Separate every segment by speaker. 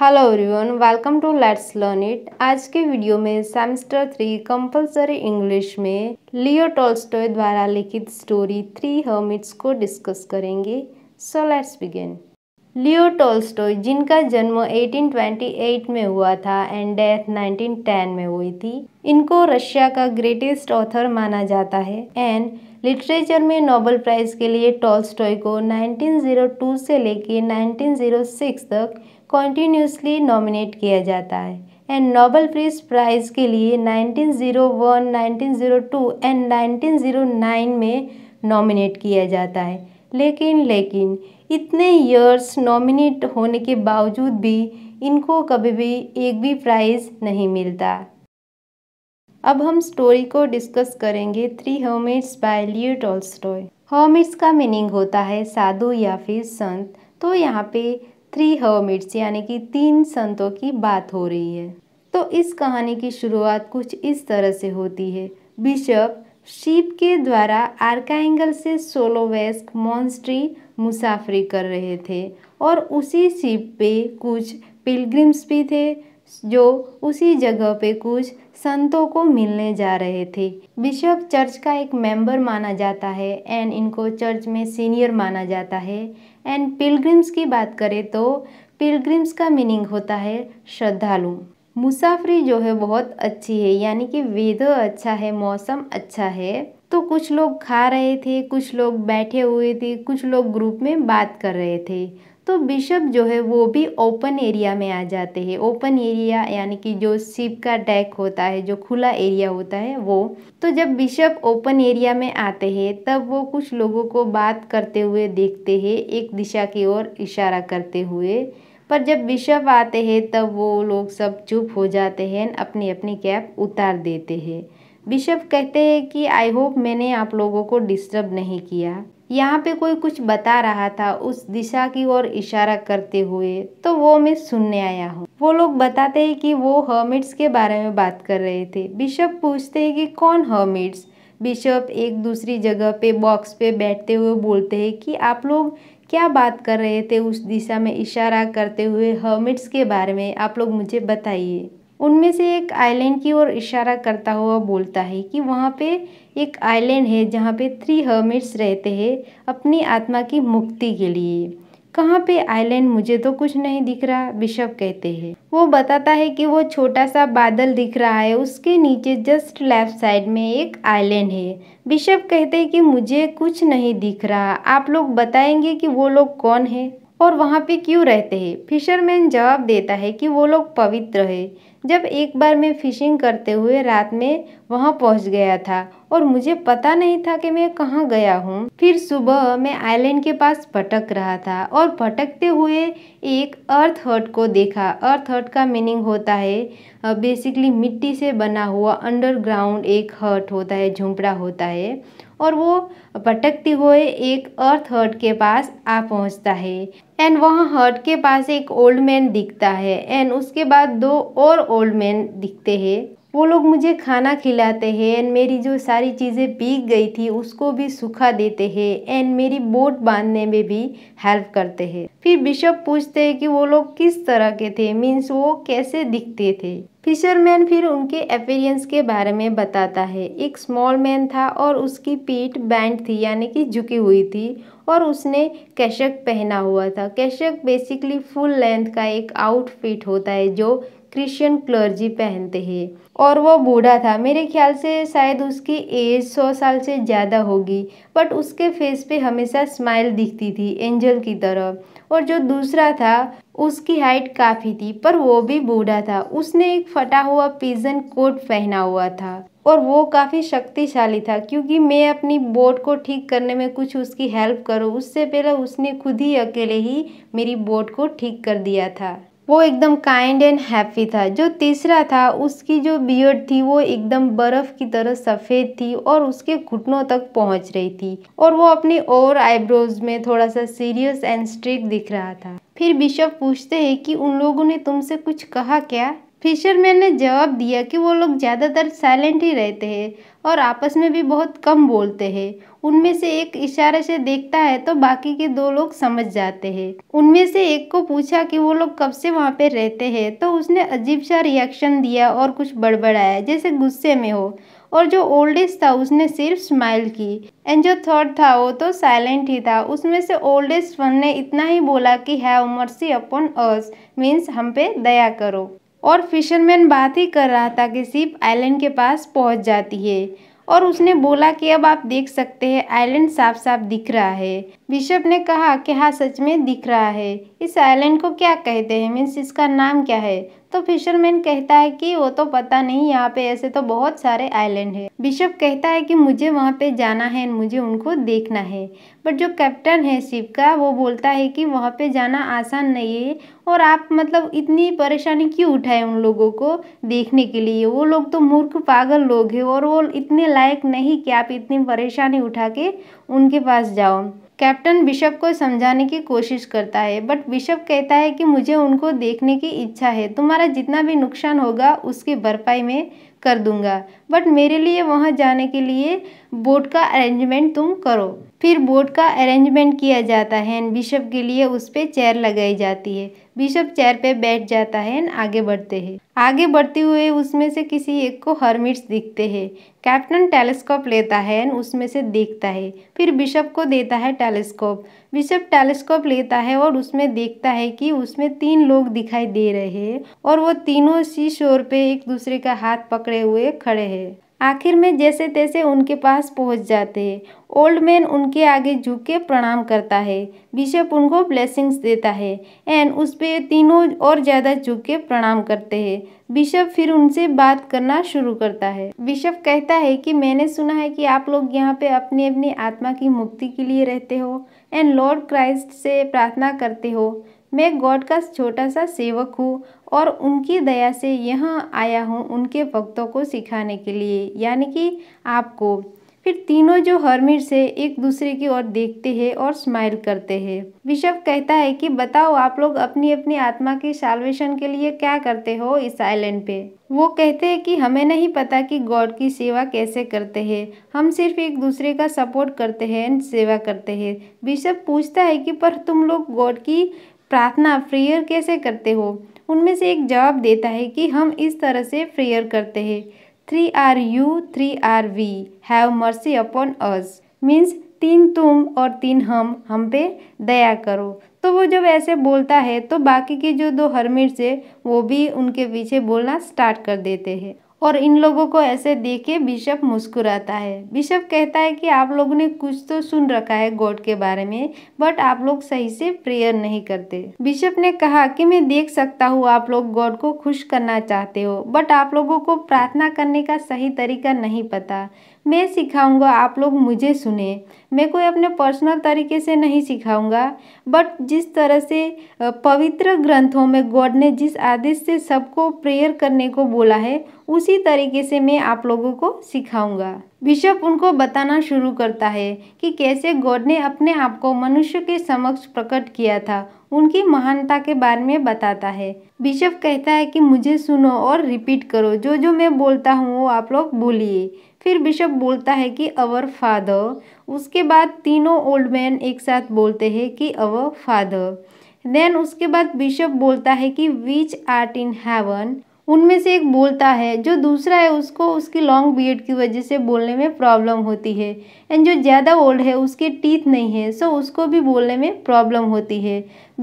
Speaker 1: hello everyone welcome to let's learn it आज के video में सेमेस्टर थ्री कंपलसरी इंग्लिश में लियो टोल्स्टॉय द्वारा लिखित स्टोरी थ्री हर्मिट्स को डिस्कस करेंगे so let's begin Leo Tolstoy जिनका जन्म 1828 में हुआ था एंड डेथ 1910 में हुई थी इनको रशिया का ग्रेटेस्ट ऑथर माना जाता है एंड लिटरेचर में नोबल प्राइज़ के लिए टोल्स्टॉय को 1902 से लेकर 1906 तक कॉन्टीन्यूसली नॉमिनेट किया जाता है एंड नोबल प्रीस प्राइज़ के लिए 1901, 1902 एंड 1909 में नॉमिनेट किया जाता है लेकिन लेकिन इतने ईयर्स नॉमिनेट होने के बावजूद भी इनको कभी भी एक भी प्राइज़ नहीं मिलता अब हम स्टोरी को डिस्कस करेंगे three hermits by Leo Tolstoy hermits का मीनिंग होता है साधु या फिर संत तो यहाँ पे थ्री हर्मिट्स यानी कि तीन संतों की बात हो रही है तो इस कहानी की शुरुआत कुछ इस तरह से होती है बिशप शिप के द्वारा आर्काइंगल से सोलोवेस्क मॉन्स्ट्री मुसाफरी कर रहे थे और उसी शिप पे कुछ पिलग्रिम्स भी थे जो उसी जगह पे कुछ संतों को मिलने जा रहे थे बिशप चर्च का एक मेंबर माना जाता है एंड इनको चर्च में सीनियर माना जाता है एंड पिलग्रिम्स की बात करें तो पिलग्रिम्स का मीनिंग होता है श्रद्धालु मुसाफरी जो है बहुत अच्छी है यानी कि वेदर अच्छा है मौसम अच्छा है तो कुछ लोग खा रहे थे कुछ लोग बैठे हुए थे कुछ लोग ग्रुप में बात कर रहे थे तो बिशप जो है वो भी ओपन एरिया में आ जाते हैं ओपन एरिया यानी कि जो शिप का डैक होता है जो खुला एरिया होता है वो तो जब बिशप ओपन एरिया में आते हैं तब वो कुछ लोगों को बात करते हुए देखते हैं एक दिशा की ओर इशारा करते हुए पर जब बिशप आते हैं तब वो लोग सब चुप हो जाते हैं अपनी अपनी कैप उतार देते हैं बिशप कहते हैं कि आई होप मैंने आप लोगों को डिस्टर्ब नहीं किया यहाँ पे कोई कुछ बता रहा था उस दिशा की ओर इशारा करते हुए तो वो मैं सुनने आया हूँ वो लोग बताते हैं कि वो हर्मिट्स के बारे में बात कर रहे थे बिशप पूछते हैं कि कौन हर्मिट्स बिशप एक दूसरी जगह पे बॉक्स पे बैठते हुए बोलते हैं कि आप लोग क्या बात कर रहे थे उस दिशा में इशारा करते हुए हर्मिट्स के बारे में आप लोग मुझे बताइए उनमें से एक आइलैंड की ओर इशारा करता हुआ बोलता है कि वहाँ पे एक आइलैंड है जहाँ पे थ्री हर्मिट्स रहते हैं अपनी आत्मा की मुक्ति के लिए कहाँ पे आइलैंड मुझे तो कुछ नहीं दिख रहा बिशप कहते हैं वो बताता है कि वो छोटा सा बादल दिख रहा है उसके नीचे जस्ट लेफ्ट साइड में एक आइलैंड है बिशप कहते हैं कि मुझे कुछ नहीं दिख रहा आप लोग बताएंगे कि वो लोग कौन है और वहाँ पे क्यों रहते हैं फिशरमैन जवाब देता है कि वो लोग पवित्र है जब एक बार मैं फिशिंग करते हुए रात में वहाँ पहुँच गया था और मुझे पता नहीं था कि मैं कहाँ गया हूँ फिर सुबह मैं आइलैंड के पास भटक रहा था और भटकते हुए एक अर्थ हट को देखा अर्थ हट का मीनिंग होता है बेसिकली मिट्टी से बना हुआ अंडरग्राउंड एक हट होता है झोंपड़ा होता है और वो भटकते हुए एक अर्थ हर्ट के पास आ पहुंचता है एंड वहाँ हर्ट के पास एक ओल्ड मैन दिखता है एंड उसके बाद दो और ओल्ड मैन दिखते हैं वो लोग मुझे खाना खिलाते हैं एंड मेरी जो सारी चीज़ें भीग गई थी उसको भी सूखा देते हैं एंड मेरी बोट बांधने में भी हेल्प करते हैं फिर बिशप पूछते हैं कि वो लोग किस तरह के थे मीन्स वो कैसे दिखते थे फिशरमैन फिर उनके अपेरियंस के बारे में बताता है एक स्मॉल मैन था और उसकी पीठ बैंड थी यानी कि झुकी हुई थी और उसने कैशक पहना हुआ था कैशक बेसिकली फुल लेंथ का एक आउटफिट होता है जो क्रिश्चियन क्लर्जी पहनते हैं और वो बूढ़ा था मेरे ख्याल से शायद उसकी एज सौ साल से ज़्यादा होगी बट उसके फेस पे हमेशा स्माइल दिखती थी एंजल की तरह और जो दूसरा था उसकी हाइट काफ़ी थी पर वो भी बूढ़ा था उसने एक फटा हुआ पीजन कोट पहना हुआ था और वो काफ़ी शक्तिशाली था क्योंकि मैं अपनी बोट को ठीक करने में कुछ उसकी हेल्प करूँ उससे पहले उसने खुद ही अकेले ही मेरी बोट को ठीक कर दिया था वो एकदम काइंड एंड हैप्पी था जो तीसरा था उसकी जो बियर्ड थी वो एकदम बर्फ़ की तरह सफ़ेद थी और उसके घुटनों तक पहुंच रही थी और वो अपनी और आईब्रोज में थोड़ा सा सीरियस एंड स्ट्रिक दिख रहा था फिर बिशप पूछते हैं कि उन लोगों ने तुमसे कुछ कहा क्या फिशरमैन ने जवाब दिया कि वो लोग ज़्यादातर साइलेंट ही रहते हैं और आपस में भी बहुत कम बोलते हैं उनमें से एक इशारे से देखता है तो बाकी के दो लोग समझ जाते हैं उनमें से एक को पूछा कि वो लोग कब से वहाँ पे रहते हैं तो उसने अजीब सा रिएक्शन दिया और कुछ बड़बड़ाया जैसे गुस्से में हो और जो ओल्डेस्ट था उसने सिर्फ स्माइल की एंड जो थर्ड था वो तो साइलेंट ही था उसमें से ओल्डेस्ट वन ने इतना ही बोला कि है मर्सी अपॉन अर्स मीन्स हम पे दया करो और फिशरमैन बात ही कर रहा था कि सिप आइलैंड के पास पहुंच जाती है और उसने बोला कि अब आप देख सकते हैं आइलैंड साफ साफ दिख रहा है बिशप ने कहा कि हाँ सच में दिख रहा है इस आइलैंड को क्या कहते हैं मीन्स इसका नाम क्या है तो फिशरमैन कहता है कि वो तो पता नहीं यहाँ पे ऐसे तो बहुत सारे आइलैंड है बिशप कहता है कि मुझे वहाँ पे जाना है मुझे उनको देखना है बट जो कैप्टन है शिप का वो बोलता है कि वहाँ पे जाना आसान नहीं है और आप मतलब इतनी परेशानी क्यों उठाए उन लोगों को देखने के लिए वो लोग तो मूर्ख पागल लोग हैं और वो इतने लायक नहीं कि आप इतनी परेशानी उठा के उनके पास जाओ कैप्टन बिशप को समझाने की कोशिश करता है बट बिशप कहता है कि मुझे उनको देखने की इच्छा है तुम्हारा जितना भी नुकसान होगा उसकी भरपाई में कर दूंगा बट मेरे लिए वहाँ जाने के लिए बोट का अरेंजमेंट तुम करो फिर बोट का अरेंजमेंट किया जाता है एंड बिशप के लिए उस पर चेयर लगाई जाती है बिशप चेयर पे बैठ जाता है एंड आगे बढ़ते हैं आगे बढ़ते हुए उसमें से किसी एक को हर्मिट्स दिखते हैं कैप्टन टेलीस्कोप लेता है एंड उसमें से देखता है फिर बिशप को देता है टेलीस्कोप बिशप टेलीस्कोप लेता है और उसमें देखता है कि उसमें तीन लोग दिखाई दे रहे हैं और वो तीनों सी शोर पे एक दूसरे का हाथ पकड़े हुए खड़े हैं आखिर में जैसे तैसे उनके पास पहुंच जाते हैं ओल्ड मैन उनके आगे झुक के प्रणाम करता है बिशप उनको ब्लेसिंग्स देता है एंड उस पर तीनों और ज़्यादा झुक के प्रणाम करते हैं बिशप फिर उनसे बात करना शुरू करता है बिशप कहता है कि मैंने सुना है कि आप लोग यहाँ पे अपनी अपनी आत्मा की मुक्ति के लिए रहते हो एंड लॉर्ड क्राइस्ट से प्रार्थना करते हो मैं गॉड का छोटा सा सेवक हूँ और उनकी दया से यहाँ आया हूँ उनके भक्तों को सिखाने के लिए यानी कि आपको फिर तीनों जो हरमिट से एक दूसरे की ओर देखते हैं और स्माइल करते हैं बिशप कहता है कि बताओ आप लोग अपनी अपनी आत्मा के साल्वेशन के लिए क्या करते हो इस आइलैंड पे वो कहते हैं कि हमें नहीं पता कि गॉड की सेवा कैसे करते हैं हम सिर्फ एक दूसरे का सपोर्ट करते हैं एंड सेवा करते हैं बिशप पूछता है कि पर तुम लोग गॉड की प्रार्थना प्रेयर कैसे करते हो उनमें से एक जवाब देता है कि हम इस तरह से प्रेयर करते हैं three are you three are we have mercy upon us means तीन तुम और तीन हम हम पे दया करो तो वो जब ऐसे बोलता है तो बाकी के जो दो हरमिट्स है वो भी उनके पीछे बोलना स्टार्ट कर देते हैं और इन लोगों को ऐसे देख के बिशप मुस्कुराता है बिशप कहता है कि आप लोगों ने कुछ तो सुन रखा है गॉड के बारे में बट आप लोग सही से प्रेयर नहीं करते बिशप ने कहा कि मैं देख सकता हूँ आप लोग गॉड को खुश करना चाहते हो बट आप लोगों को प्रार्थना करने का सही तरीका नहीं पता मैं सिखाऊंगा आप लोग मुझे सुने मैं कोई अपने पर्सनल तरीके से नहीं सिखाऊंगा बट जिस तरह से पवित्र ग्रंथों में गॉड ने जिस आदेश से सबको प्रेयर करने को बोला है उसी तरीके से मैं आप लोगों को सिखाऊंगा बिशप उनको बताना शुरू करता है कि कैसे गॉड ने अपने आप को मनुष्य के समक्ष प्रकट किया था उनकी महानता के बारे में बताता है बिशप कहता है कि मुझे सुनो और रिपीट करो जो जो मैं बोलता हूँ वो आप लोग बोलिए फिर बिशप बोलता है कि अवर फादर उसके बाद तीनों ओल्ड मैन एक साथ बोलते हैं कि अवर फादर देन उसके बाद बिशप बोलता है कि विच आर्ट इन हैवन उनमें से एक बोलता है जो दूसरा है उसको उसकी लॉन्ग बियड की वजह से बोलने में प्रॉब्लम होती है एंड जो ज़्यादा ओल्ड है उसके टीथ नहीं है सो उसको भी बोलने में प्रॉब्लम होती है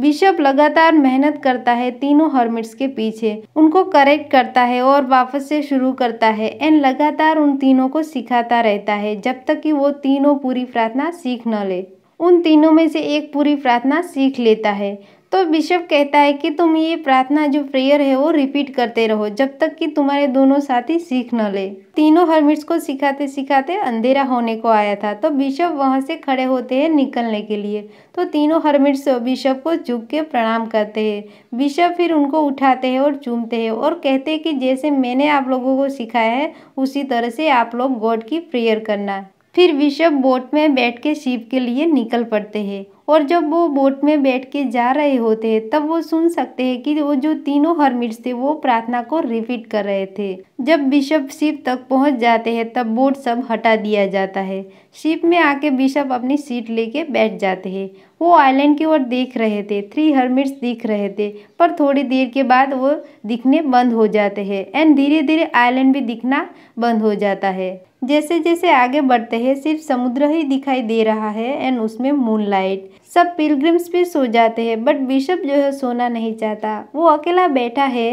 Speaker 1: बिशप लगातार मेहनत करता है तीनों हर्मिट्स के पीछे उनको करेक्ट करता है और वापस से शुरू करता है एंड लगातार उन तीनों को सिखाता रहता है जब तक कि वो तीनों पूरी प्रार्थना सीख न ले उन तीनों में से एक पूरी प्रार्थना सीख लेता है तो बिशप कहता है कि तुम ये प्रार्थना जो प्रेयर है वो रिपीट करते रहो जब तक कि तुम्हारे दोनों साथी सीख न ले तीनों हर्मिट्स को सिखाते सिखाते अंधेरा होने को आया था तो बिशप वहाँ से खड़े होते हैं निकलने के लिए तो तीनों हर्मिट्स बिशप को झुक के प्रणाम करते हैं बिशप फिर उनको उठाते हैं और चूमते हैं और कहते हैं कि जैसे मैंने आप लोगों को सिखाया है उसी तरह से आप लोग गॉड की प्रेयर करना फिर विषभ बोट में बैठ के शिव के लिए निकल पड़ते हैं और जब वो बोट में बैठ के जा रहे होते हैं तब वो सुन सकते हैं कि वो जो तीनों हर्मिट्स थे वो प्रार्थना को रिपीट कर रहे थे जब बिशप शिव तक पहुंच जाते हैं तब बोट सब हटा दिया जाता है शिप में आके बिशप अपनी सीट लेके बैठ जाते हैं वो आइलैंड की ओर देख रहे थे थ्री हर्मिट्स दिख रहे थे पर थोड़ी देर के बाद वो दिखने बंद हो जाते हैं एंड धीरे धीरे आइलैंड भी दिखना बंद हो जाता है जैसे जैसे आगे बढ़ते हैं सिर्फ समुद्र ही दिखाई दे रहा है एंड उसमें मूनलाइट सब पिलग्रिम्स फिर सो जाते हैं बट बिशप जो है सोना नहीं चाहता वो अकेला बैठा है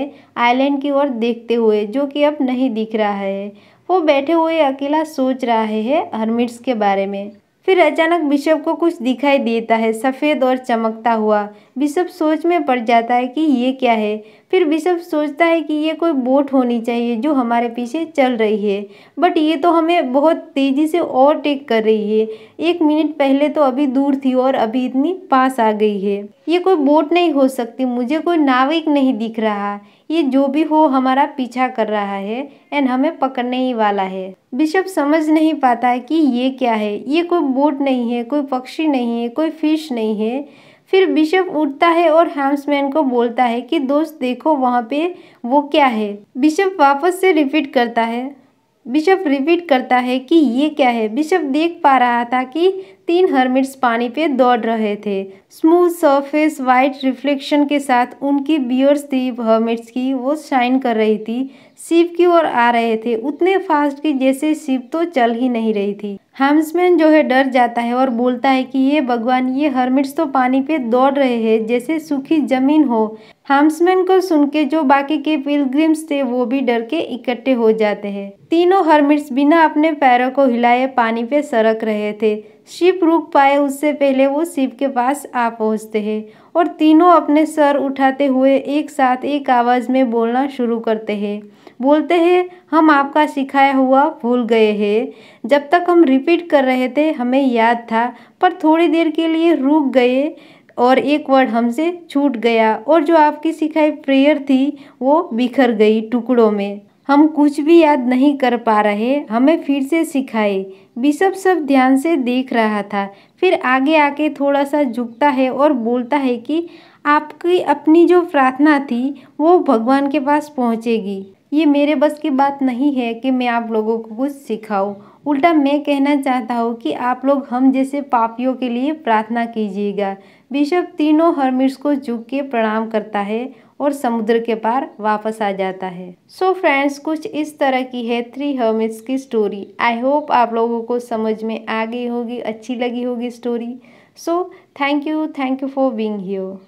Speaker 1: आइलैंड की ओर देखते हुए जो कि अब नहीं दिख रहा है वो बैठे हुए अकेला सोच रहा है हरमिट्स के बारे में फिर अचानक बिशप को कुछ दिखाई देता है सफ़ेद और चमकता हुआ बिशप सोच में पड़ जाता है कि ये क्या है फिर बिशप सोचता है कि ये कोई बोट होनी चाहिए जो हमारे पीछे चल रही है बट ये तो हमें बहुत तेज़ी से ओवरटेक कर रही है एक मिनट पहले तो अभी दूर थी और अभी इतनी पास आ गई है ये कोई बोट नहीं हो सकती मुझे कोई नाविक नहीं दिख रहा ये जो भी हो हमारा पीछा कर रहा है एंड हमें पकड़ने ही वाला है बिशप समझ नहीं पाता है कि ये क्या है ये कोई बोट नहीं है कोई पक्षी नहीं है कोई फिश नहीं है फिर बिशप उठता है और हैम्समैन को बोलता है कि दोस्त देखो वहाँ पे वो क्या है बिशप वापस से रिपीट करता है बिशप रिपीट करता है कि ये क्या है बिशप देख पा रहा था कि तीन हर्मिट्स पानी पे दौड़ रहे थे स्मूथ सरफेस वाइट रिफ्लेक्शन के साथ उनकी बियर्स थी हर्मिट्स की वो शाइन कर रही थी शिव की ओर आ रहे थे उतने फास्ट कि जैसे शिव तो चल ही नहीं रही थी हैम्समैन जो है डर जाता है और बोलता है कि ये भगवान ये हर्मिट्स तो पानी पे दौड़ रहे हैं जैसे सूखी जमीन हो हैम्समैन को सुन के जो बाकी के पिलग्रिम्स थे वो भी डर के इकट्ठे हो जाते हैं तीनों हर्मिट्स बिना अपने पैरों को हिलाए पानी पे सरक रहे थे शिप रुक पाए उससे पहले वो शिप के पास आ पहुँचते हैं और तीनों अपने सर उठाते हुए एक साथ एक आवाज़ में बोलना शुरू करते हैं बोलते हैं हम आपका सिखाया हुआ भूल गए हैं जब तक हम रिपीट कर रहे थे हमें याद था पर थोड़ी देर के लिए रुक गए और एक वर्ड हमसे छूट गया और जो आपकी सिखाई प्रेयर थी वो बिखर गई टुकड़ों में हम कुछ भी याद नहीं कर पा रहे हमें फिर से सिखाए बिशप सब ध्यान से देख रहा था फिर आगे आके थोड़ा सा झुकता है और बोलता है कि आपकी अपनी जो प्रार्थना थी वो भगवान के पास पहुँचेगी ये मेरे बस की बात नहीं है कि मैं आप लोगों को कुछ सिखाऊँ उल्टा मैं कहना चाहता हूँ कि आप लोग हम जैसे पापियों के लिए प्रार्थना कीजिएगा बिशप तीनों हर्मिट्स को झुक के प्रणाम करता है और समुद्र के पार वापस आ जाता है सो so फ्रेंड्स कुछ इस तरह की है थ्री हर्मिट्स की स्टोरी आई होप आप लोगों को समझ में आ गई होगी अच्छी लगी होगी story so thank you thank you for being here